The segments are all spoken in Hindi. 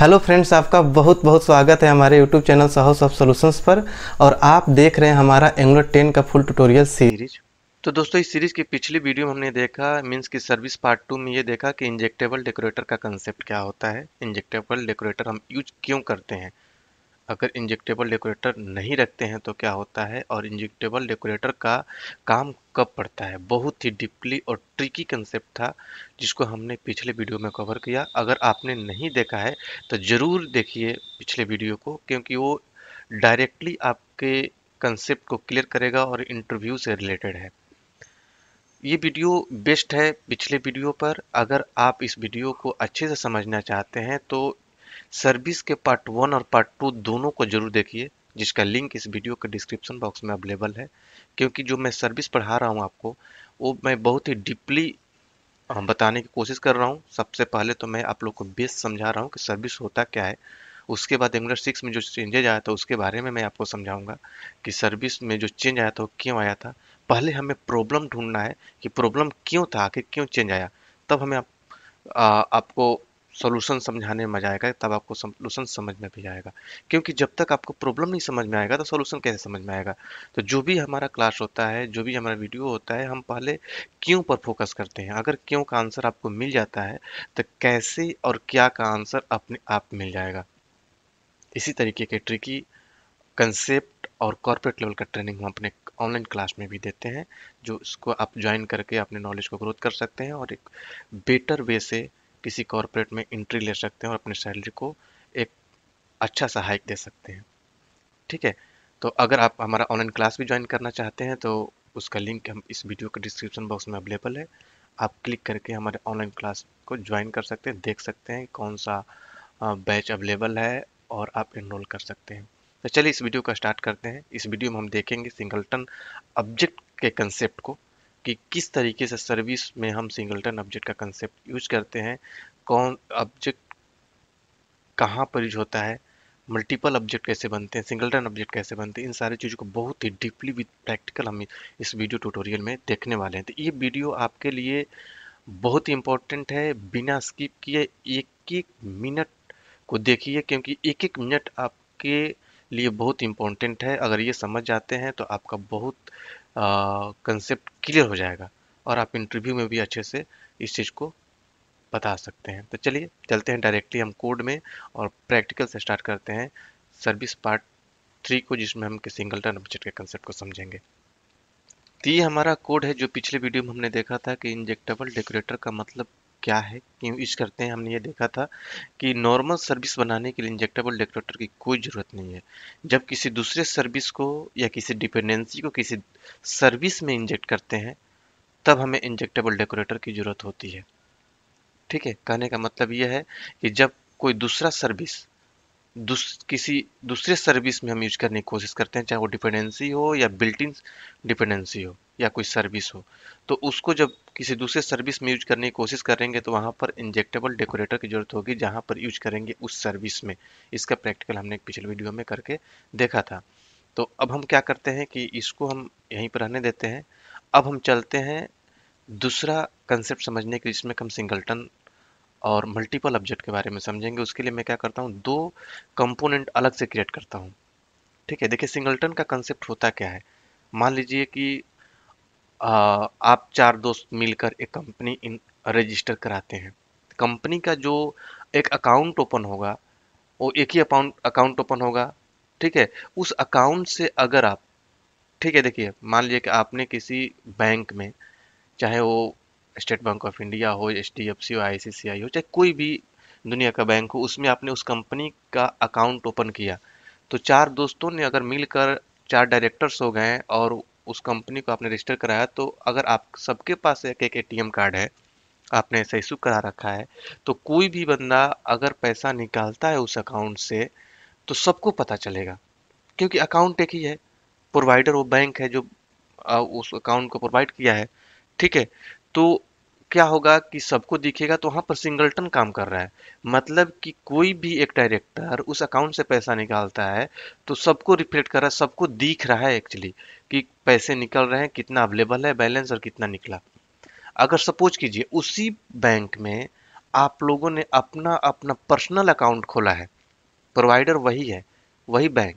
हेलो फ्रेंड्स आपका बहुत बहुत स्वागत है हमारे YouTube channel Sahas of solutions पर और आप देख रहे हैं हमारा एंग्लो 10 का फुल ट्यूटोरियल सीरीज तो दोस्तों इस सीरीज की पिछली वीडियो में हमने देखा मीन्स की सर्विस पार्ट टू में ये देखा कि इंजेक्टेबल डेकोरेटर का कंसेप्ट क्या होता है इंजेक्टेबल डेकोरेटर हम यूज क्यों करते हैं अगर इंजेक्टेबल डेकोरेटर नहीं रखते हैं तो क्या होता है और इंजेक्टेबल डेकोरेटर का काम कब पड़ता है बहुत ही डीपली और ट्रिकी कंसेप्ट था जिसको हमने पिछले वीडियो में कवर किया अगर आपने नहीं देखा है तो ज़रूर देखिए पिछले वीडियो को क्योंकि वो डायरेक्टली आपके कंसेप्ट को क्लियर करेगा और इंटरव्यू से रिलेटेड है ये वीडियो बेस्ट है पिछले वीडियो पर अगर आप इस वीडियो को अच्छे से समझना चाहते हैं तो सर्विस के पार्ट वन और पार्ट टू दोनों को जरूर देखिए जिसका लिंक इस वीडियो के डिस्क्रिप्शन बॉक्स में अवेलेबल है क्योंकि जो मैं सर्विस पढ़ा रहा हूँ आपको वो मैं बहुत ही डीपली हाँ, बताने की कोशिश कर रहा हूँ सबसे पहले तो मैं आप लोग को बेस समझा रहा हूँ कि सर्विस होता क्या है उसके बाद एंगुलर सिक्स में जो चेंजेज आया था उसके बारे में मैं आपको समझाऊंगा कि सर्विस में जो चेंज आया था वो क्यों आया था पहले हमें प्रॉब्लम ढूंढना है कि प्रॉब्लम क्यों था आखिर क्यों चेंज आया तब हमें आप, आ, आपको सोल्यूशन समझाने में मजा आएगा तब आपको सोल्यूशन समझ में भी आएगा क्योंकि जब तक आपको प्रॉब्लम नहीं समझ में आएगा तो सोल्यूशन कैसे समझ में आएगा तो जो भी हमारा क्लास होता है जो भी हमारा वीडियो होता है हम पहले क्यों पर फोकस करते हैं अगर क्यों का आंसर आपको मिल जाता है तो कैसे और क्या का आंसर अपने आप मिल जाएगा इसी तरीके के ट्रिकी कंसेप्ट और कॉरपोरेट लेवल का ट्रेनिंग हम अपने ऑनलाइन क्लास में भी देते हैं जो इसको आप ज्वाइन करके अपने नॉलेज को ग्रोथ कर सकते हैं और एक बेटर वे से किसी कॉरपोरेट में इंट्री ले सकते हैं और अपनी सैलरी को एक अच्छा सा हाइक दे सकते हैं ठीक है तो अगर आप हमारा ऑनलाइन क्लास भी ज्वाइन करना चाहते हैं तो उसका लिंक हम इस वीडियो के डिस्क्रिप्शन बॉक्स में अवेलेबल है आप क्लिक करके हमारे ऑनलाइन क्लास को ज्वाइन कर सकते हैं देख सकते हैं कौन सा बैच अवेलेबल है और आप इनरोल कर सकते हैं तो चलिए इस वीडियो का स्टार्ट करते हैं इस वीडियो में हम देखेंगे सिंगलटन ऑब्जेक्ट के कंसेप्ट को कि किस तरीके से सर्विस में हम सिंगलटन ऑब्जेक्ट का कंसेप्ट यूज करते हैं कौन ऑब्जेक्ट कहाँ पर यूज होता है मल्टीपल ऑब्जेक्ट कैसे बनते हैं सिंगलटन ऑब्जेक्ट कैसे बनते हैं इन सारी चीज़ों को बहुत ही डीपली विद प्रैक्टिकल हम इस वीडियो ट्यूटोरियल में देखने वाले हैं तो ये वीडियो आपके लिए बहुत ही इंपॉर्टेंट है बिना स्किप किए एक एक मिनट को देखिए क्योंकि एक एक मिनट आपके लिए बहुत इम्पोर्टेंट है अगर ये समझ जाते हैं तो आपका बहुत कंसेप्ट क्लियर हो जाएगा और आप इंटरव्यू में भी अच्छे से इस चीज़ को बता सकते हैं तो चलिए चलते हैं डायरेक्टली हम कोड में और प्रैक्टिकल से स्टार्ट करते हैं सर्विस पार्ट थ्री को जिसमें हम सिंगल टर्न बजट के कंसेप्ट को समझेंगे तो ये हमारा कोड है जो पिछले वीडियो में हमने देखा था कि इंजेक्टेबल डेकोरेटर का मतलब क्या है क्यों यूज़ करते हैं हमने ये देखा था कि नॉर्मल सर्विस बनाने के लिए इंजेक्टेबल डेक्टोटर की कोई ज़रूरत नहीं है जब किसी दूसरे सर्विस को या किसी डिपेंडेंसी को किसी सर्विस में इंजेक्ट करते हैं तब हमें इंजेक्टेबल डेकोरेटर की ज़रूरत होती है ठीक है कहने का मतलब यह है कि जब कोई दूसरा सर्विस दूस, किसी दूसरे सर्विस में हम यूज करने की कोशिश करते हैं चाहे वो डिपेंडेंसी हो या बिल्टिन डिपेंडेंसी हो या कोई सर्विस हो तो उसको जब किसी दूसरे सर्विस में यूज करने की कोशिश करेंगे तो वहाँ पर इंजेक्टेबल डेकोरेटर की जरूरत होगी जहाँ पर यूज करेंगे उस सर्विस में इसका प्रैक्टिकल हमने पिछले वीडियो में करके देखा था तो अब हम क्या करते हैं कि इसको हम यहीं पर रहने देते हैं अब हम चलते हैं दूसरा कंसेप्ट समझने के जिसमें हम सिंगल्टन और मल्टीपल ऑब्जेक्ट के बारे में समझेंगे उसके लिए मैं क्या करता हूँ दो कंपोनेंट अलग से क्रिएट करता हूँ ठीक है देखिए सिंगल्टन का कंसेप्ट होता क्या है मान लीजिए कि आप चार दोस्त मिलकर एक कंपनी इन रजिस्टर कराते हैं कंपनी का जो एक अकाउंट ओपन होगा वो एक ही अकाउंट अकाउंट ओपन होगा ठीक है उस अकाउंट से अगर आप ठीक है देखिए मान लीजिए कि आपने किसी बैंक में चाहे वो स्टेट बैंक ऑफ इंडिया हो एच डी एफ सी हो आई सी सी आई हो चाहे कोई भी दुनिया का बैंक हो उसमें आपने उस कंपनी का अकाउंट ओपन किया तो चार दोस्तों ने अगर मिलकर चार डायरेक्टर्स हो गए और उस कंपनी को आपने रजिस्टर कराया तो अगर आप सबके पास एक एक एटीएम कार्ड है आपने ऐसा इशू करा रखा है तो कोई भी बंदा अगर पैसा निकालता है उस अकाउंट से तो सबको पता चलेगा क्योंकि अकाउंट एक ही है प्रोवाइडर वो बैंक है जो उस अकाउंट को प्रोवाइड किया है ठीक है तो क्या होगा कि सबको दिखेगा तो वहाँ पर सिंगलटन काम कर रहा है मतलब कि कोई भी एक डायरेक्टर उस अकाउंट से पैसा निकालता है तो सबको रिफ्लेक्ट कर रहा है सबको दिख रहा है एक्चुअली कि पैसे निकल रहे हैं कितना अवेलेबल है बैलेंस और कितना निकला अगर सपोज कीजिए उसी बैंक में आप लोगों ने अपना अपना पर्सनल अकाउंट खोला है प्रोवाइडर वही है वही बैंक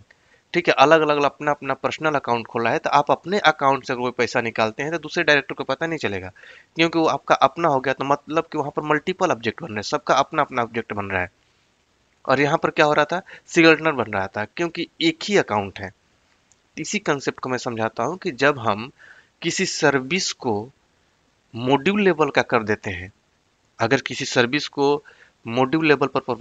ठीक है अलग अलग अपना अपना पर्सनल अकाउंट खोला है तो आप अपने अकाउंट से कोई पैसा निकालते हैं तो दूसरे डायरेक्टर को पता नहीं चलेगा क्योंकि वो आपका अपना हो गया तो मतलब कि वहाँ पर मल्टीपल ऑब्जेक्ट बन रहे हैं सबका अपना अपना ऑब्जेक्ट बन रहा है और यहाँ पर क्या हो रहा था सिगल्टनर बन रहा था क्योंकि एक ही अकाउंट है इसी कंसेप्ट को मैं समझाता हूँ कि जब हम किसी सर्विस को मॉड्यूल लेवल का कर देते हैं अगर किसी सर्विस को मॉड्यूल लेवल पर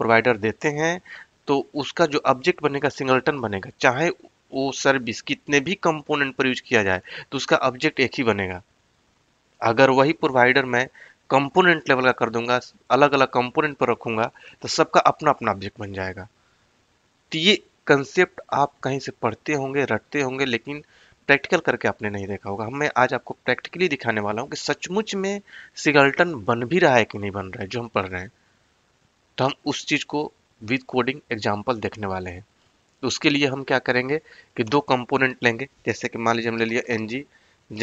प्रोवाइडर देते हैं तो उसका जो ऑब्जेक्ट बनेगा सिंगलटन बनेगा चाहे वो सर्विस कितने भी कंपोनेंट पर यूज किया जाए तो उसका ऑब्जेक्ट एक ही बनेगा अगर वही प्रोवाइडर मैं कंपोनेंट लेवल का कर दूंगा अलग अलग कंपोनेंट पर रखूंगा तो सबका अपना अपना ऑब्जेक्ट बन जाएगा तो ये कंसेप्ट आप कहीं से पढ़ते होंगे रटते होंगे लेकिन प्रैक्टिकल करके आपने नहीं देखा होगा मैं आज आपको प्रैक्टिकली दिखाने वाला हूँ कि सचमुच में सिगल्टन बन भी रहा है कि नहीं बन रहा है जो हम पढ़ रहे हैं तो हम उस चीज़ को विद कोडिंग एग्जाम्पल देखने वाले हैं तो उसके लिए हम क्या करेंगे कि दो कंपोनेंट लेंगे जैसे कि मान लीजिए हमने लिया एन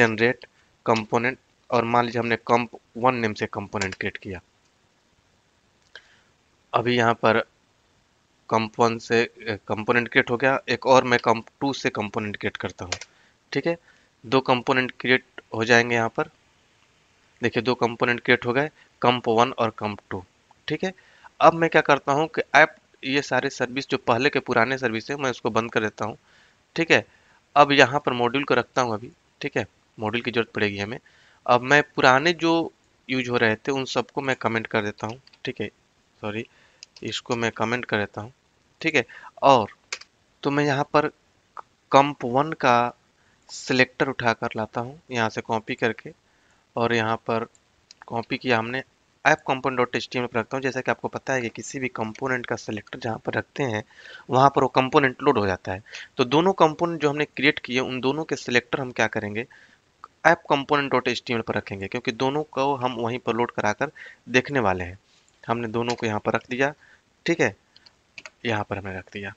जनरेट कंपोनेंट और मान लीजिए हमने कंप वन नेम से कंपोनेंट क्रिएट किया अभी यहाँ पर कंपन से कंपोनेंट eh, क्रिएट हो गया एक और मैं कम टू से कंपोनेंट क्रिएट करता हूँ ठीक है दो कंपोनेंट क्रिएट हो जाएंगे यहाँ पर देखिए दो कंपोनेंट क्रिएट हो गए कंप वन और कंप टू ठीक है अब मैं क्या करता हूँ कि ऐप ये सारे सर्विस जो पहले के पुराने सर्विस हैं मैं उसको बंद कर देता हूँ ठीक है अब यहाँ पर मॉड्यूल को रखता हूँ अभी ठीक है मॉड्यूल की जरूरत पड़ेगी हमें अब मैं पुराने जो यूज हो रहे थे उन सबको मैं कमेंट कर देता हूँ ठीक है सॉरी इसको मैं कमेंट कर देता हूँ ठीक है और तो मैं यहाँ पर कंप वन का सिलेक्टर उठा कर लाता हूँ यहाँ से कॉपी करके और यहाँ पर कॉपी किया हमने ऐप कंपोनेंट डॉट एच में रखता हूँ जैसा कि आपको पता है कि किसी भी कंपोनेंट का सिलेक्टर जहाँ पर रखते हैं वहाँ पर वो कंपोनेंट लोड हो जाता है तो दोनों कंपोनेंट जो हमने क्रिएट किए उन दोनों के सिलेक्टर हम क्या करेंगे ऐप कंपोनेंट डॉट एच पर रखेंगे क्योंकि दोनों को हम वहीं पर लोड कराकर देखने वाले हैं हमने दोनों को यहाँ पर रख दिया ठीक है यहाँ पर हमने रख दिया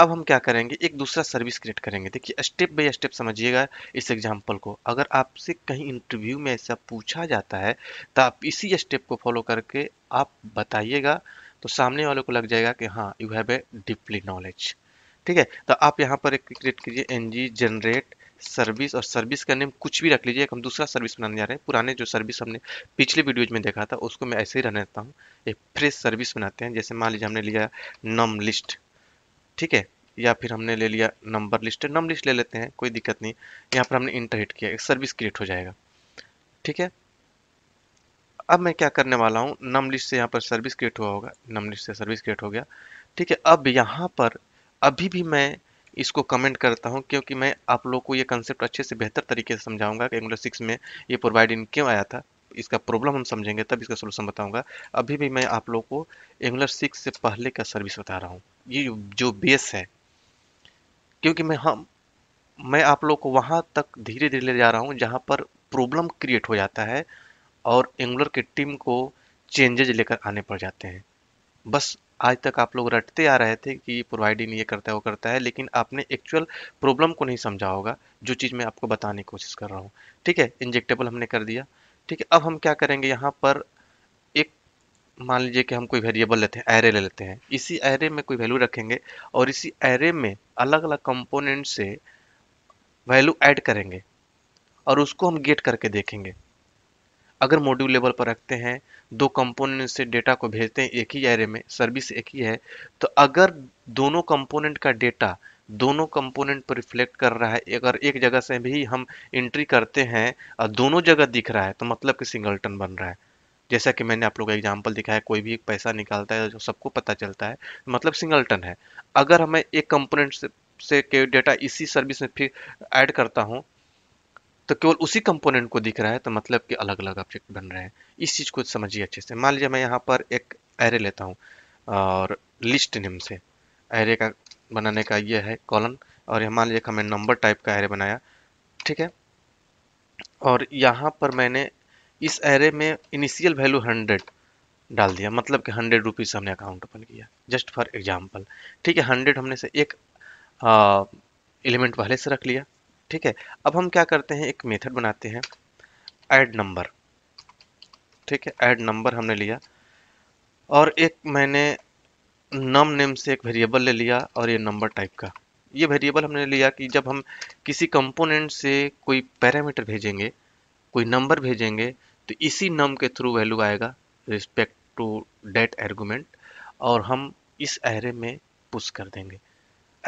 अब हम क्या करेंगे एक दूसरा सर्विस क्रिएट करेंगे देखिए स्टेप बाय स्टेप समझिएगा इस एग्जाम्पल को अगर आपसे कहीं इंटरव्यू में ऐसा पूछा जाता है तो आप इसी स्टेप को फॉलो करके आप बताइएगा तो सामने वाले को लग जाएगा कि हाँ you have a deeply knowledge ठीक है तो आप यहाँ पर एक क्रिएट कीजिए एन जी जनरेट सर्विस और सर्विस का नेम कुछ भी रख लीजिए हम दूसरा सर्विस बनाने जा रहे हैं पुराने जो सर्विस हमने पिछले वीडियोज में देखा था उसको मैं ऐसे ही रहने देता हूँ एक फ्रेश सर्विस बनाते हैं जैसे मान लीजिए हमने लिया नम लिस्ट ठीक है या फिर हमने ले लिया नंबर लिस्ट नम लिस्ट ले लेते हैं कोई दिक्कत नहीं यहाँ पर हमने इंटर हिट किया एक सर्विस क्रिएट हो जाएगा ठीक है अब मैं क्या करने वाला हूँ नम लिस्ट से यहाँ पर सर्विस क्रिएट हुआ होगा नम लिस्ट से सर्विस क्रिएट हो गया ठीक है अब यहाँ पर अभी भी मैं इसको कमेंट करता हूँ क्योंकि मैं आप लोग को ये कंसेप्ट अच्छे से बेहतर तरीके से समझाऊंगा कि एंगुलर सिक्स में ये प्रोवाइड इन क्यों आया था इसका प्रॉब्लम हम समझेंगे तब इसका सोल्यूशन बताऊंगा अभी भी मैं आप लोग को एंगुलर सिक्स से पहले का सर्विस बता रहा हूँ ये जो बेस है क्योंकि मैं हम मैं आप लोग को वहाँ तक धीरे धीरे ले जा रहा हूँ जहाँ पर प्रॉब्लम क्रिएट हो जाता है और एंगुलर की टीम को चेंजेज लेकर आने पड़ जाते हैं बस आज तक आप लोग रटते आ रहे थे कि प्रोवाइडिंग ये करता है वो करता है लेकिन आपने एक्चुअल प्रॉब्लम को नहीं समझा होगा जो चीज़ मैं आपको बताने की कोशिश कर रहा हूँ ठीक है इंजेक्टेबल हमने कर दिया ठीक है अब हम क्या करेंगे यहाँ पर एक मान लीजिए कि हम कोई वेरिएबल लेते हैं एरे ले लेते हैं इसी एरे में कोई वैल्यू रखेंगे और इसी एरे में अलग अलग कंपोनेंट से वैल्यू ऐड करेंगे और उसको हम गेट करके देखेंगे अगर मॉड्यूल लेवल पर रखते हैं दो कंपोनेंट से डेटा को भेजते हैं एक ही एरे में सर्विस एक ही है तो अगर दोनों कंपोनेंट का डेटा दोनों कंपोनेंट पर रिफ्लेक्ट कर रहा है अगर एक जगह से भी हम एंट्री करते हैं और दोनों जगह दिख रहा है तो मतलब कि सिंगलटन बन रहा है जैसा कि मैंने आप लोग को एग्जाम्पल दिखाया कोई भी एक पैसा निकालता है जो सबको पता चलता है तो मतलब सिंगलटन है अगर हमें एक कंपोनेंट से से के डेटा इसी सर्विस में फिर ऐड करता हूँ तो केवल उसी कंपोनेंट को दिख रहा है तो मतलब कि अलग अलग ऑब्जेक्ट बन रहे हैं इस चीज़ को समझिए अच्छे से मान लीजिए मैं यहाँ पर एक एरे लेता हूँ और लिस्ट नेम से एरे का बनाने का ये है कॉलन और मान लीजिए हमें नंबर टाइप का एरे बनाया ठीक है और यहाँ पर मैंने इस एरे में इनिशियल वैल्यू हंड्रेड डाल दिया मतलब कि हंड्रेड रुपीज़ हमने अकाउंट ओपन किया जस्ट फॉर एग्जाम्पल ठीक है हंड्रेड हमने से एक एलिमेंट पहले से रख लिया ठीक है अब हम क्या करते हैं एक मेथड बनाते हैं ऐड नंबर ठीक है ऐड नंबर हमने लिया और एक मैंने नम नेम से एक वेरिएबल ले लिया और ये नंबर टाइप का ये वेरिएबल हमने लिया कि जब हम किसी कंपोनेंट से कोई पैरामीटर भेजेंगे कोई नंबर भेजेंगे तो इसी नम के थ्रू वैल्यू आएगा रिस्पेक्ट टू डेट एर्गूमेंट और हम इस एरे में पुश कर देंगे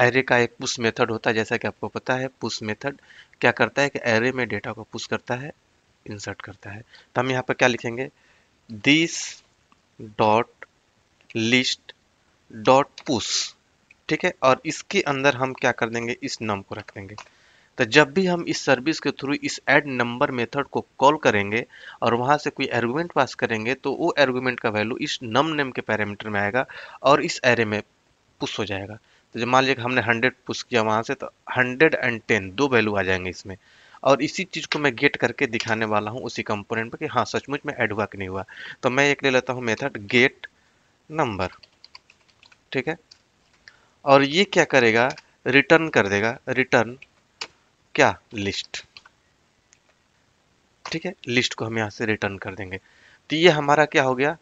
एरे का एक पुश मेथड होता है जैसा कि आपको पता है पुश मेथड क्या करता है कि एरे में डेटा को पुश करता है इंसर्ट करता है तो हम यहाँ पर क्या लिखेंगे this dot list dot push ठीक है और इसके अंदर हम क्या कर देंगे इस नम को रख देंगे तो जब भी हम इस सर्विस के थ्रू इस एड नंबर मेथड को कॉल करेंगे और वहाँ से कोई एर्गूमेंट पास करेंगे तो वो एर्गूमेंट का वैल्यू इस नम नेम के पैरामीटर में आएगा और इस एरे में पुश हो जाएगा तो जब मान लीजिए हमने हंड्रेड पुश किया वहाँ से तो हंड्रेड एंड टेन दो वैल्यू आ जाएंगे इसमें और इसी चीज़ को मैं गेट करके दिखाने वाला हूँ उसी कंपोनेंट पर कि हाँ सचमुच में एड हुआ कि नहीं हुआ तो मैं एक ले लेता हूँ मेथड गेट नंबर ठीक है और ये क्या करेगा रिटर्न कर देगा रिटर्न क्या लिस्ट ठीक है लिस्ट को हम यहाँ से रिटर्न कर देंगे तो ये हमारा क्या हो गया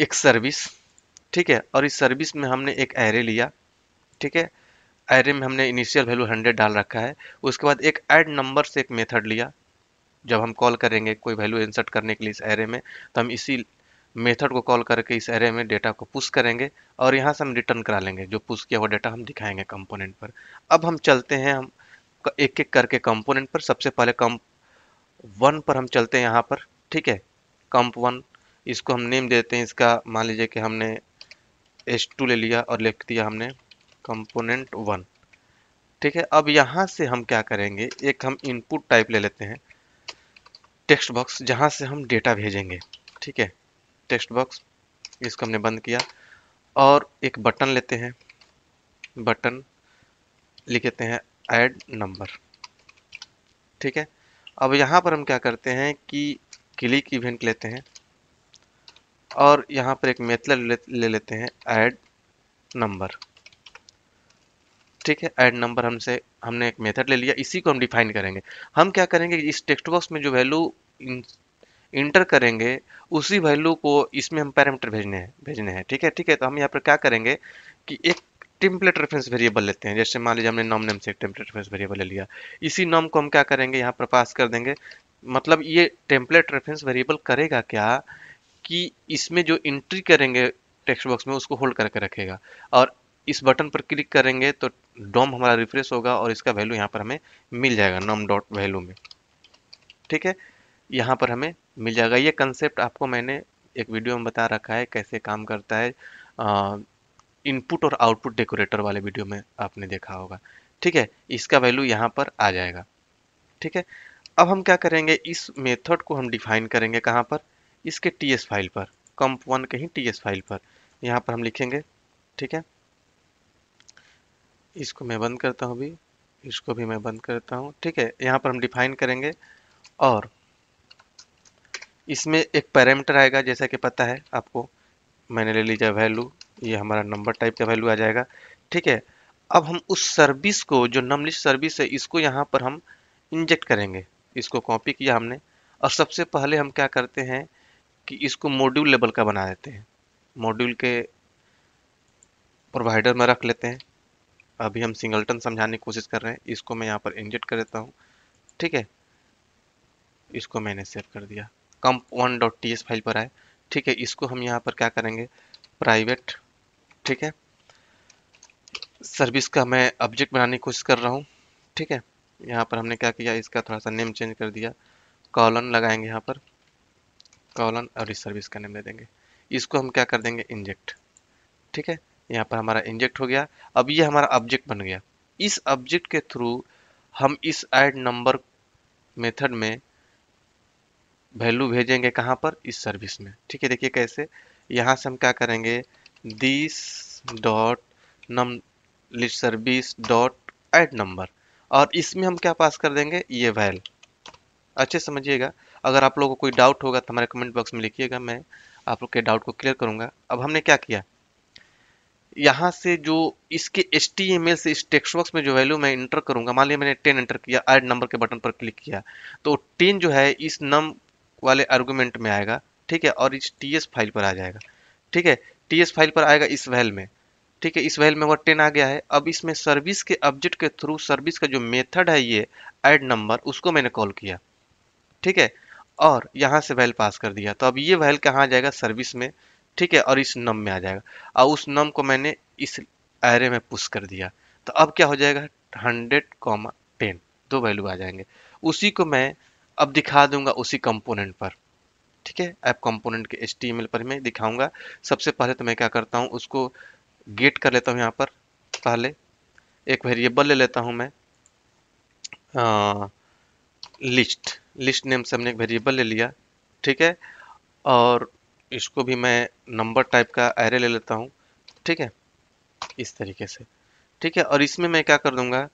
एक सर्विस ठीक है और इस सर्विस में हमने एक एरे लिया ठीक है एरे में हमने इनिशियल वैल्यू हंड्रेड डाल रखा है उसके बाद एक ऐड नंबर से एक मेथड लिया जब हम कॉल करेंगे कोई वैल्यू इंसर्ट करने के लिए इस एरे में तो हम इसी मेथड को कॉल करके इस एरे में डेटा को पुश करेंगे और यहाँ से हम रिटर्न करा लेंगे जो पुश किया हुआ डेटा हम दिखाएंगे कंपोनेंट पर अब हम चलते हैं हम एक एक करके कंपोनेंट पर सबसे पहले कंप वन पर हम चलते हैं यहाँ पर ठीक है कंप वन इसको हम नेम देते हैं इसका मान लीजिए कि हमने एस टू ले लिया और लिख दिया हमने कंपोनेंट वन ठीक है अब यहाँ से हम क्या करेंगे एक हम इनपुट टाइप ले लेते हैं टेक्स्ट बॉक्स जहाँ से हम डेटा भेजेंगे ठीक है टेक्स्ट बॉक्स इसको हमने बंद किया और एक बटन लेते हैं बटन लिख लेते हैं ऐड नंबर ठीक है अब यहाँ पर हम क्या करते हैं कि क्लिक इवेंट लेते हैं और यहाँ पर एक मेथड ले, ले लेते हैं ऐड नंबर ठीक है एड नंबर हमसे हमने एक मेथड ले लिया इसी को हम डिफाइन करेंगे हम क्या करेंगे इस टेक्स्ट बॉक्स में जो वैल्यू इंटर करेंगे उसी वैल्यू को इसमें हम पैरामीटर भेजने हैं भेजने हैं ठीक है ठीक है तो हम यहाँ पर क्या करेंगे कि एक टेम्पलेट रेफरेंस वेरिएबल लेते हैं जैसे मान लीजिए हमने नॉम नेम से एक टेम्पलेट रेफरेंस वेरिएबल ले लिया इसी नॉम को हम क्या करेंगे यहाँ पर पास कर देंगे मतलब ये टेम्पलेट रेफरेंस वेरिएबल करेगा क्या कि इसमें जो एंट्री करेंगे टेक्स्ट बॉक्स में उसको होल्ड करके रखेगा और इस बटन पर क्लिक करेंगे तो डॉम हमारा रिफ्रेश होगा और इसका वैल्यू यहाँ पर हमें मिल जाएगा नम डॉट वैल्यू में ठीक है यहाँ पर हमें मिल जाएगा ये कंसेप्ट आपको मैंने एक वीडियो में बता रखा है कैसे काम करता है इनपुट और आउटपुट डेकोरेटर वाले वीडियो में आपने देखा होगा ठीक है इसका वैल्यू यहाँ पर आ जाएगा ठीक है अब हम क्या करेंगे इस मेथड को हम डिफाइन करेंगे कहाँ पर इसके टी फाइल पर कंप वन कहीं टी फाइल पर यहाँ पर हम लिखेंगे ठीक है इसको मैं बंद करता हूँ अभी इसको भी मैं बंद करता हूँ ठीक है यहाँ पर हम डिफाइन करेंगे और इसमें एक पैरामीटर आएगा जैसा कि पता है आपको मैंने ले लीजिए वैल्यू ये हमारा नंबर टाइप का वैल्यू आ जाएगा ठीक है अब हम उस सर्विस को जो नमलिस्ट सर्विस है इसको यहाँ पर हम इंजेक्ट करेंगे इसको कॉपी किया हमने और सबसे पहले हम क्या करते हैं कि इसको मॉड्यूल लेवल का बना देते हैं मॉड्यूल के प्रोवाइडर में रख लेते हैं अभी हम सिंगलटन समझाने की कोशिश कर रहे हैं इसको मैं यहाँ पर इंजेक्ट कर देता हूँ ठीक है इसको मैंने सेव कर दिया comp one dot T S file पर आए ठीक है इसको हम यहाँ पर क्या करेंगे प्राइवेट ठीक है सर्विस का मैं ऑब्जेक्ट बनाने की कोशिश कर रहा हूँ ठीक है यहाँ पर हमने क्या किया इसका थोड़ा सा नेम चेंज कर दिया कॉलन लगाएंगे यहाँ पर कॉलन और इस सर्विस का नेम दे देंगे इसको हम क्या कर देंगे इंजेक्ट ठीक है यहाँ पर हमारा इंजेक्ट हो गया अब ये हमारा ऑब्जेक्ट बन गया इस ऑब्जेक्ट के थ्रू हम इस ऐड नंबर मेथड में वैल्यू भेजेंगे कहाँ पर इस सर्विस में ठीक है देखिए कैसे यहाँ से हम क्या करेंगे this dot num service dot add number और इसमें हम क्या पास कर देंगे ये वैल अच्छे समझिएगा अगर आप लोगों को कोई डाउट होगा तो हमारे कमेंट बॉक्स में लिखिएगा मैं आप लोग के डाउट को क्लियर करूंगा अब हमने क्या किया यहाँ से जो इसके एच टी एम एल से इस टेक्स्ट बॉक्स में जो वैल्यू मैं इंटर करूँगा मान लिया मैंने टेन एंटर किया ऐड नंबर के बटन पर क्लिक किया तो टेन जो है इस नम वाले आर्गूमेंट में आएगा ठीक है और इस टी एस फाइल पर आ जाएगा ठीक है टी एस फाइल पर आएगा इस वैल में ठीक है इस वैल में वह टेन आ गया है अब इसमें सर्विस के ऑब्जेक्ट के थ्रू सर्विस का जो मेथड है ये ऐड नंबर उसको मैंने कॉल किया ठीक है और यहाँ से वैल पास कर दिया तो अब ये वैल कहाँ आ जाएगा सर्विस में ठीक है और इस नम में आ जाएगा और उस नम को मैंने इस एरे में पुश कर दिया तो अब क्या हो जाएगा हंड्रेड कॉमा टेन दो वैल्यू आ जाएंगे उसी को मैं अब दिखा दूंगा उसी कंपोनेंट पर ठीक है ऐप कंपोनेंट के एच पर मैं दिखाऊंगा सबसे पहले तो मैं क्या करता हूँ उसको गेट कर लेता हूँ यहाँ पर पहले एक वेरिएबल ले लेता हूँ मैं लिस्ट लिस्ट नेम से हमने एक वेरिएबल ले लिया ठीक है और इसको भी मैं नंबर टाइप का एरे ले लेता हूँ ठीक है इस तरीके से ठीक है और इसमें मैं क्या कर दूंगा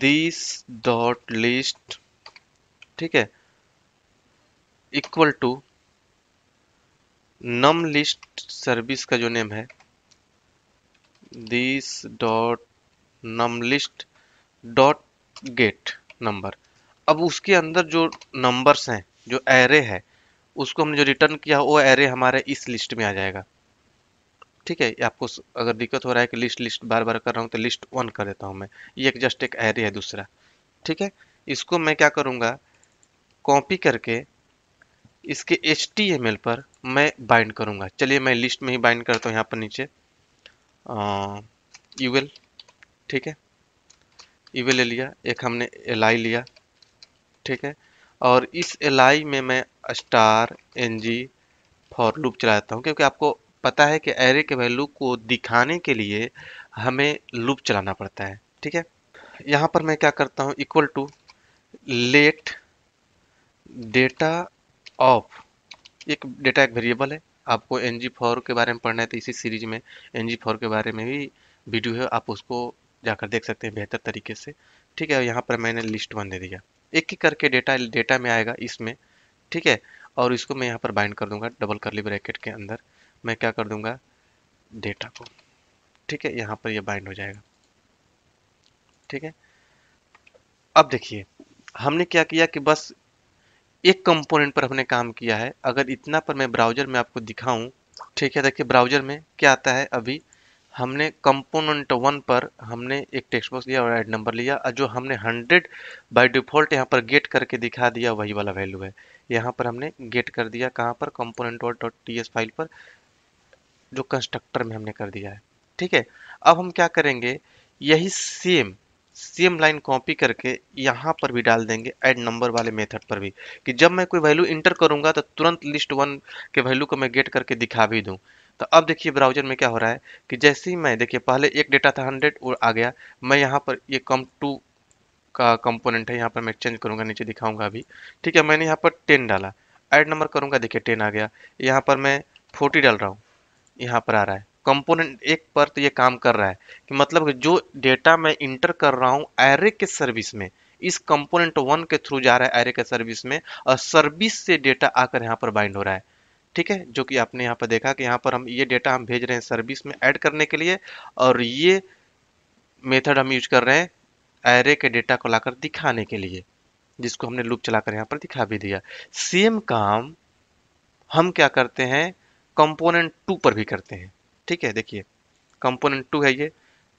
दिस डॉट लिस्ट ठीक है equal to num list service का जो नेम है this dot num list dot get number अब उसके अंदर जो नंबर्स हैं जो एरे है उसको हमने जो रिटर्न किया वो एरे हमारे इस लिस्ट में आ जाएगा ठीक है आपको अगर दिक्कत हो रहा है कि लिस्ट लिस्ट बार बार कर रहा हूँ तो लिस्ट वन कर देता हूँ मैं ये एक जस्ट एक एरे है दूसरा ठीक है इसको मैं क्या करूँगा कॉपी करके इसके एच पर मैं बाइंड करूँगा चलिए मैं लिस्ट में ही बाइंड करता हूँ यहाँ पर नीचे यूएल ठीक है यूएल ले लिया एक हमने एल लिया ठीक है और इस एल आई में मैं star N G for loop चलाता हूँ क्योंकि आपको पता है कि एरे के वैल्यू को दिखाने के लिए हमें लूप चलाना पड़ता है ठीक है यहाँ पर मैं क्या करता हूँ equal to let data of एक डेटा एक वेरिएबल है आपको एन जी फोर के बारे में पढ़ना है तो इसी सीरीज में एन जी फोर के बारे में भी वीडियो है आप उसको जाकर देख सकते हैं बेहतर तरीके से ठीक है यहाँ पर मैंने लिस्ट वन दे दिया एक एक करके डेटा डेटा में आएगा इसमें ठीक है और इसको मैं यहाँ पर बाइंड कर दूंगा डबल करली ब्रैकेट के अंदर मैं क्या कर दूंगा डेटा को ठीक है यहाँ पर यह बाइंड हो जाएगा ठीक है अब देखिए हमने क्या किया कि बस एक कंपोनेंट पर हमने काम किया है अगर इतना पर मैं ब्राउजर में आपको दिखाऊं ठीक है देखिए ब्राउजर में क्या आता है अभी हमने कंपोनेंट वन पर हमने एक टेक्स्ट बॉक्स दिया और एड नंबर लिया और जो हमने हंड्रेड बाय डिफॉल्ट यहाँ पर गेट करके दिखा दिया वही वाला वैल्यू है यहाँ पर हमने गेट कर दिया कहाँ पर component one dot T S file पर जो कंस्ट्रक्टर में हमने कर दिया है ठीक है अब हम क्या करेंगे यही सेम सेम लाइन कॉपी करके यहाँ पर भी डाल देंगे ऐड नंबर वाले मेथड पर भी कि जब मैं कोई वैल्यू इंटर करूँगा तो तुरंत लिस्ट वन के वैल्यू को मैं गेट करके दिखा भी दूँ तो अब देखिए ब्राउजर में क्या हो रहा है कि जैसे ही मैं देखिए पहले एक डेटा था हंड्रेड और आ गया मैं यहाँ पर ये कम टू का कंपोनेंट है यहाँ पर मैं चेंज करूँगा नीचे दिखाऊंगा अभी ठीक है मैंने यहाँ पर टेन डाला ऐड नंबर करूँगा देखिए टेन आ गया यहाँ पर मैं फोर्टी डाल रहा हूँ यहाँ पर आ रहा है कंपोनेंट एक पर तो ये काम कर रहा है कि मतलब जो डेटा मैं इंटर कर रहा हूँ एरे के सर्विस में इस कंपोनेंट वन के थ्रू जा रहा है एरे के सर्विस में और सर्विस से डेटा आकर यहाँ पर बाइंड हो रहा है ठीक है जो कि आपने यहाँ पर देखा कि यहाँ पर हम ये डेटा हम भेज रहे हैं सर्विस में ऐड करने के लिए और ये मेथड हम यूज कर रहे हैं एरे के डेटा को लाकर दिखाने के लिए जिसको हमने लूप चलाकर यहाँ पर दिखा भी दिया सेम काम हम क्या करते हैं कंपोनेंट टू पर भी करते हैं ठीक है देखिए कंपोनेंट टू है ये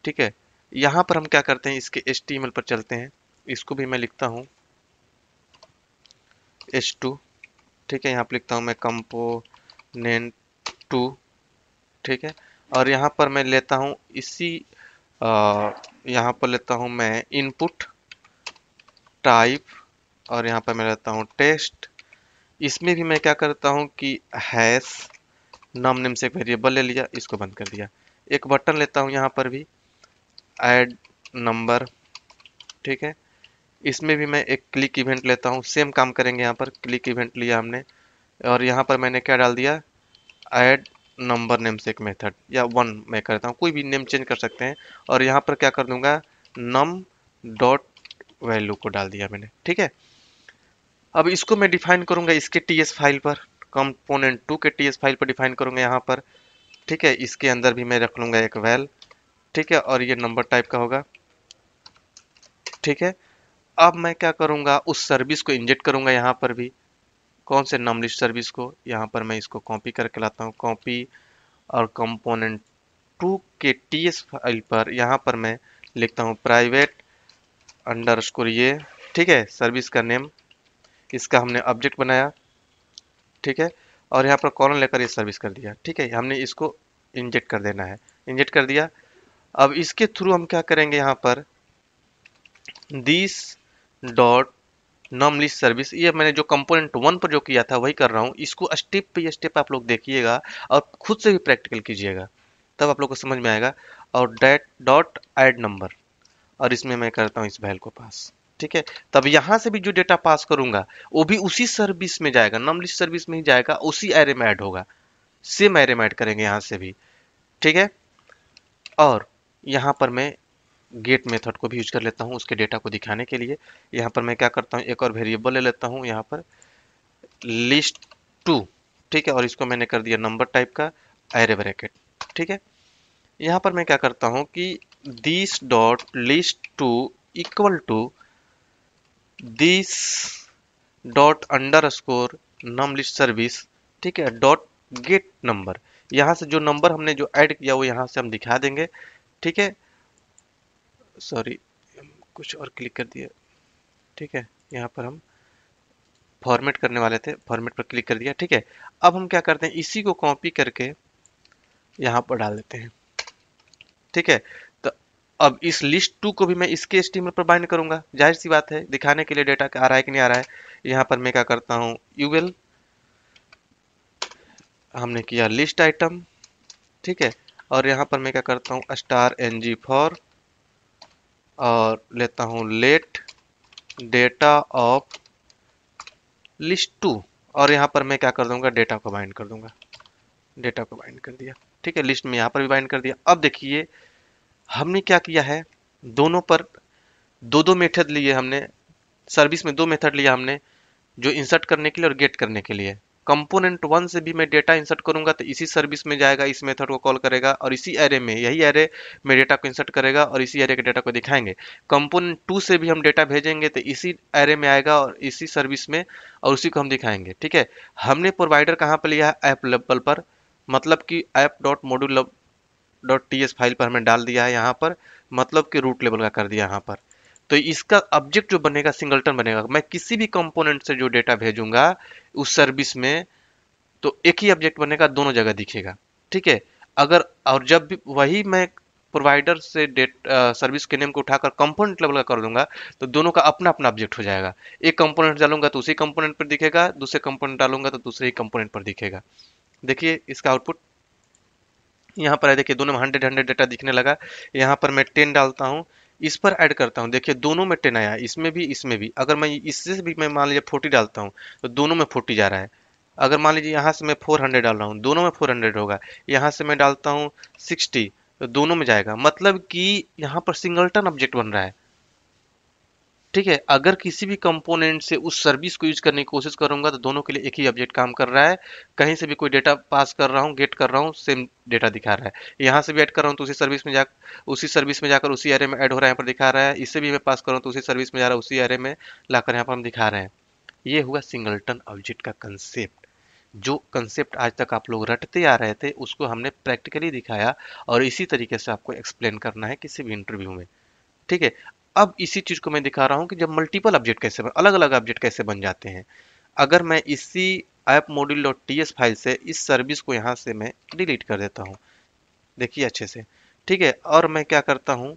ठीक है यहाँ पर हम क्या करते हैं इसके एच पर चलते हैं इसको भी मैं लिखता हूँ एच टू ठीक है यहाँ पर लिखता हूँ मैं कंपोनेंट टू ठीक है और यहाँ पर मैं लेता हूँ इसी यहाँ पर लेता हूँ मैं इनपुट टाइप और यहाँ पर मैं लेता हूँ टेस्ट इसमें भी मैं क्या करता हूँ कि हैश नाम नेम से एक वेरिएबल ले लिया इसको बंद कर दिया एक बटन लेता हूँ यहाँ पर भी एड नंबर ठीक है इसमें भी मैं एक क्लिक इवेंट लेता हूँ सेम काम करेंगे यहाँ पर क्लिक इवेंट लिया हमने और यहाँ पर मैंने क्या डाल दिया ऐड नंबर नेम से एक मेथड या वन मैं करता हूँ कोई भी नेम चेंज कर सकते हैं और यहाँ पर क्या कर दूंगा नम डॉट वैल्यू को डाल दिया मैंने ठीक है अब इसको मैं डिफाइन करूँगा इसके टी फाइल पर कंपोनेंट टू के टी फाइल पर डिफाइन करूँगा यहाँ पर ठीक है इसके अंदर भी मैं रख लूँगा एक वैल ठीक है और ये नंबर टाइप का होगा ठीक है अब मैं क्या करूँगा उस सर्विस को इंजेक्ट करूँगा यहाँ पर भी कौन से नॉम लिस्ट सर्विस को यहाँ पर मैं इसको कॉपी करके लाता हूँ कॉपी और कंपोनेंट टू के टी एस फाइल पर यहाँ पर मैं लिखता हूँ प्राइवेट अंडर स्कोर ये ठीक है सर्विस का नेम इसका हमने ऑब्जेक्ट बनाया ठीक है और यहाँ पर कॉलन लेकर ये सर्विस कर दिया ठीक है हमने इसको इंजेक्ट कर देना है इंजेक्ट कर दिया अब इसके थ्रू हम क्या करेंगे यहाँ पर this dot num list service ये मैंने जो कंपोनेंट वन पर जो किया था वही कर रहा हूँ इसको स्टेप पे स्टेप आप लोग देखिएगा और खुद से भी प्रैक्टिकल कीजिएगा तब आप लोग को समझ में आएगा और डेट डॉट ऐड नंबर और इसमें मैं करता हूँ इस वैल को पास ठीक है तब यहाँ से भी जो डेटा पास करूंगा वो भी उसी सर्विस में जाएगा नम लिस्ट सर्विस में ही जाएगा उसी एरे में ऐड होगा सेम एरे में ऐड करेंगे यहाँ से भी ठीक है और यहाँ पर मैं गेट मेथड को भी यूज कर लेता हूँ उसके डेटा को दिखाने के लिए यहाँ पर मैं क्या करता हूँ एक और वेरिएबल ले लेता हूँ यहाँ पर लिस्ट टू ठीक है और इसको मैंने कर दिया नंबर टाइप का एरे ब्रैकेट ठीक है यहाँ पर मैं क्या करता हूँ कि this dot list two equal to this dot underscore num list service ठीक है डॉट गेट नंबर यहाँ से जो नंबर हमने जो ऐड किया वो यहाँ से हम दिखा देंगे ठीक है सॉरी कुछ और क्लिक कर दिया ठीक है यहाँ पर हम फॉर्मेट करने वाले थे फॉर्मेट पर क्लिक कर दिया ठीक है अब हम क्या करते हैं इसी को कॉपी करके यहाँ पर डाल देते हैं ठीक है तो अब इस लिस्ट टू को भी मैं इसके स्टीमर पर बाइंड करूंगा जाहिर सी बात है दिखाने के लिए डेटा आ रहा है कि नहीं आ रहा है यहाँ पर मैं क्या करता हूँ यूएल हमने किया लिस्ट आइटम ठीक है और यहाँ पर मैं क्या करता हूँ स्टार एन जी फॉर और लेता हूँ let data of list two और यहाँ पर मैं क्या कर दूंगा डेटा को बाइंड कर दूंगा डेटा को बाइंड कर दिया ठीक है लिस्ट में यहाँ पर भी बाइंड कर दिया अब देखिए हमने क्या किया है दोनों पर दो दो मेथड लिए हमने सर्विस में दो मेथड लिया हमने जो इंसर्ट करने के लिए और गेट करने के लिए कंपोनेंट वन से भी मैं डेटा इंसर्ट करूंगा तो इसी सर्विस में जाएगा इस मेथड को कॉल करेगा और इसी एरे में यही एरे में डेटा को इंसर्ट करेगा और इसी एरे के डेटा को दिखाएंगे कंपोनेंट टू से भी हम डेटा भेजेंगे तो इसी एरे में आएगा और इसी सर्विस में और उसी को हम दिखाएंगे ठीक है हमने प्रोवाइडर कहाँ पर लिया है ऐप लेवल पर मतलब कि app dot module dot T file पर हमें डाल दिया है यहाँ पर मतलब कि रूट लेवल का कर दिया यहाँ पर तो इसका ऑब्जेक्ट जो बनेगा सिंगलटन बनेगा मैं किसी भी कंपोनेंट से जो डेटा भेजूंगा उस सर्विस में तो एक ही ऑब्जेक्ट बनेगा दोनों जगह दिखेगा ठीक है अगर और जब भी वही मैं प्रोवाइडर से डेट सर्विस के नेम को उठाकर कंपोनेंट लेवल का कर दूंगा तो दोनों का अपना अपना ऑब्जेक्ट हो जाएगा एक कंपोनेंट डालूंगा तो उसी कंपोनेंट पर दिखेगा दूसरे कंपोनेंट डालूंगा तो दूसरे ही कंपोनेंट पर दिखेगा देखिए इसका आउटपुट यहाँ पर है देखिए दोनों में हंड्रेड हंड्रेड डेटा दिखने लगा यहाँ पर मैं टेन डालता हूँ इस पर ऐड करता हूँ देखिए दोनों में टेन आया इसमें भी इसमें भी अगर मैं इससे भी मैं मान लीजिए फोर्टी डालता हूँ तो दोनों में फोर्टी जा रहा है अगर मान लीजिए यहाँ से मैं फोर हंड्रेड डाल रहा हूँ दोनों में फोर हंड्रेड होगा यहाँ से मैं डालता हूँ सिक्सटी तो दोनों में जाएगा मतलब कि यहाँ पर सिंगल टन ऑब्जेक्ट बन रहा है ठीक है अगर किसी भी कंपोनेंट से उस सर्विस को यूज करने की कोशिश करूंगा तो दोनों के लिए एक ही ऑब्जेक्ट काम कर रहा है कहीं से भी कोई डेटा पास कर रहा हूँ गेट कर रहा हूँ सेम डेटा दिखा रहा है यहाँ से भी ऐड कर रहा हूँ तो उसी सर्विस में जा उसी सर्विस में जाकर उसी एरे में ऐड हो रहा है यहाँ पर दिखा रहा है इससे भी मैं पास कर रहा हूँ तो उसी सर्विस में जा रहा है उसी एरे में लाकर यहाँ पर हम दिखा रहे हैं ये हुआ सिंगलटन ऑब्जेक्ट का कंसेप्ट जो कंसेप्ट आज तक आप लोग रटते आ रहे थे उसको हमने प्रैक्टिकली दिखाया और इसी तरीके से आपको एक्सप्लेन करना है किसी भी इंटरव्यू में ठीक है अब इसी चीज़ को मैं दिखा रहा हूँ कि जब मल्टीपल ऑब्जेक्ट कैसे बन अलग अलग ऑब्जेक्ट कैसे बन जाते हैं अगर मैं इसी app module dot T S file से इस सर्विस को यहाँ से मैं डिलीट कर देता हूँ देखिए अच्छे से ठीक है और मैं क्या करता हूँ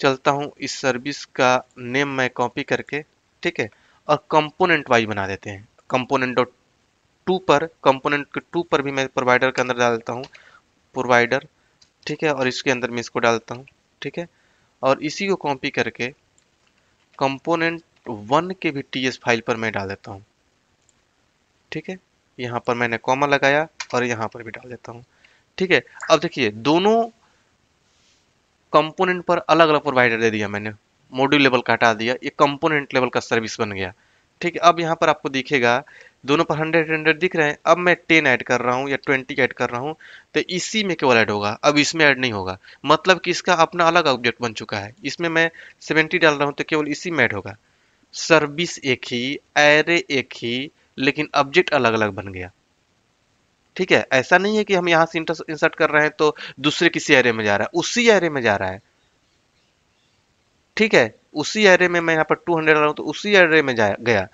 चलता हूँ इस सर्विस का नेम मैं कॉपी करके ठीक है और कंपोनेंट वाइज बना देते हैं कंपोनेंट डॉट टू पर कंपोनेंट के टू पर भी मैं प्रोवाइडर के अंदर डालता हूँ प्रोवाइडर ठीक है और इसके अंदर मैं इसको डालता हूँ ठीक है और इसी को कॉपी करके कंपोनेंट वन के भी टी एस फाइल पर मैं डाल देता हूँ ठीक है यहाँ पर मैंने कॉमा लगाया और यहाँ पर भी डाल देता हूँ ठीक है अब देखिए दोनों कंपोनेंट पर अलग अलग प्रोवाइडर दे दिया मैंने मॉड्यूल लेवल का हटा दिया ये कंपोनेंट लेवल का सर्विस बन गया ठीक है अब यहाँ पर आपको दिखेगा दोनों पर हंड्रेड हंड्रेड दिख रहे हैं अब मैं टेन ऐड कर रहा हूँ या ट्वेंटी ऐड कर रहा हूँ तो इसी में केवल ऐड होगा अब इसमें ऐड नहीं होगा मतलब कि इसका अपना अलग ऑब्जेक्ट बन चुका है इसमें मैं सेवेंटी डाल रहा हूँ तो केवल इसी में ऐड होगा सर्विस एक ही एरे एक ही लेकिन ऑब्जेक्ट अलग अलग बन गया ठीक है ऐसा नहीं है कि हम यहाँ से इंसर्ट कर रहे हैं तो दूसरे किसी एरे में जा रहा है उसी एरे में जा रहा है ठीक है उसी एरे में मैं यहाँ पर टू हंड्रेड डाल रहा हूँ तो उसी एरे में जा गया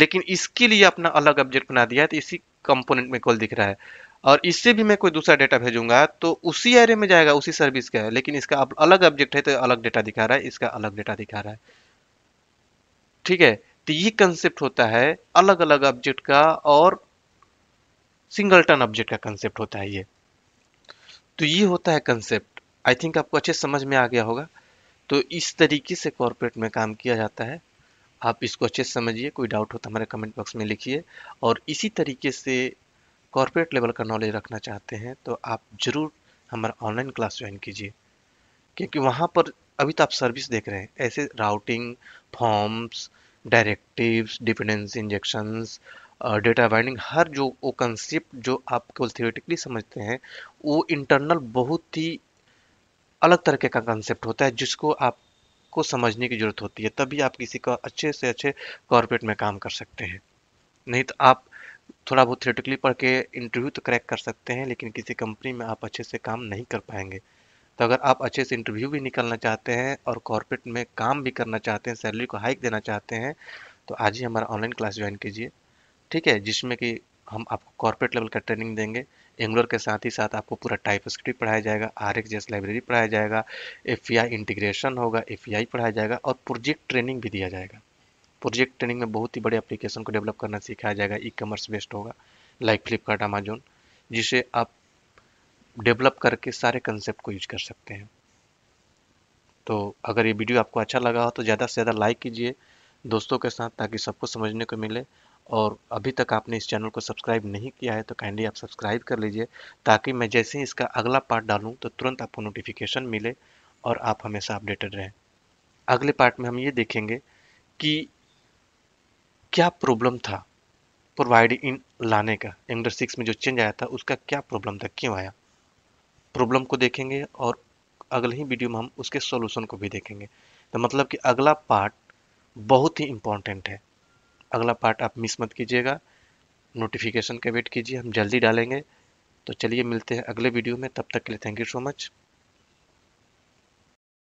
लेकिन इसके लिए अपना अलग ऑब्जेक्ट बना दिया है तो इसी कंपोनेंट में कॉल दिख रहा है और इससे भी मैं कोई दूसरा डेटा भेजूंगा तो उसी एरे में जाएगा उसी सर्विस का है लेकिन इसका अलग ऑब्जेक्ट है तो अलग डेटा दिखा रहा है इसका अलग डेटा दिखा रहा है ठीक है तो ये कंसेप्ट होता है अलग अलग ऑब्जेक्ट का और सिंगल टन ऑब्जेक्ट का कंसेप्ट होता है ये तो ये होता है कंसेप्ट आई थिंक आपको अच्छे समझ में आ गया होगा तो इस तरीके से कॉरपोरेट में काम किया जाता है आप इसको अच्छे से समझिए कोई डाउट हो तो हमारे कमेंट बॉक्स में लिखिए और इसी तरीके से कॉरपोरेट लेवल का नॉलेज रखना चाहते हैं तो आप ज़रूर हमारा ऑनलाइन क्लास ज्वाइन कीजिए क्योंकि वहाँ पर अभी तो आप सर्विस देख रहे हैं ऐसे routing forms directives dependence injections data binding हर जो वो कंसेप्ट जो आप केवल थियोरेटिकली समझते हैं वो इंटरनल बहुत ही अलग तरह का कंसेप्ट होता है जिसको आप को समझने की जरूरत होती है तभी आप किसी का अच्छे से अच्छे कॉरपोरेट में काम कर सकते हैं नहीं तो आप थोड़ा बहुत थ्रेटिकली पढ़ के इंटरव्यू तो क्रैक कर सकते हैं लेकिन किसी कंपनी में आप अच्छे से काम नहीं कर पाएंगे तो अगर आप अच्छे से इंटरव्यू भी निकलना चाहते हैं और कॉरपोरेट में काम भी करना चाहते हैं सैलरी को हाइक देना चाहते हैं तो आज ही हमारा ऑनलाइन क्लास ज्वाइन कीजिए ठीक है जिसमें कि हम आपको कॉर्पोरेट लेवल का ट्रेनिंग देंगे एंगुलर के साथ ही साथ आपको पूरा टाइप स्क्रिप्ट पढ़ाया जाएगा आर एक्स लाइब्रेरी पढ़ाया जाएगा एफ इंटीग्रेशन e होगा एफ e पढ़ाया जाएगा और प्रोजेक्ट ट्रेनिंग भी दिया जाएगा प्रोजेक्ट ट्रेनिंग में बहुत ही बड़े एप्लीकेशन को डेवलप करना सिखाया जाएगा ई कॉमर्स बेस्ड होगा लाइक फ्लिपकार्ट अमेजोन जिसे आप डेवलप करके सारे कंसेप्ट को यूज कर सकते हैं तो अगर ये वीडियो आपको अच्छा लगा हो तो ज़्यादा से ज़्यादा लाइक कीजिए दोस्तों के साथ ताकि सबको समझने को मिले और अभी तक आपने इस चैनल को सब्सक्राइब नहीं किया है तो काइंडली आप सब्सक्राइब कर लीजिए ताकि मैं जैसे ही इसका अगला पार्ट डालूँ तो तुरंत आपको नोटिफिकेशन मिले और आप हमेशा अपडेटेड रहें अगले पार्ट में हम ये देखेंगे कि क्या प्रॉब्लम था प्रोवाइड इन लाने का एंडर सिक्स में जो चेंज आया था उसका क्या प्रॉब्लम था क्यों आया प्रॉब्लम को देखेंगे और अगले ही वीडियो में हम उसके सॉल्यूशन को भी देखेंगे तो मतलब कि अगला पार्ट बहुत ही इम्पॉर्टेंट है अगला पार्ट आप मिस मत कीजिएगा नोटिफिकेशन का वेट कीजिए हम जल्दी डालेंगे तो चलिए मिलते हैं अगले वीडियो में तब तक के लिए थैंक यू सो मच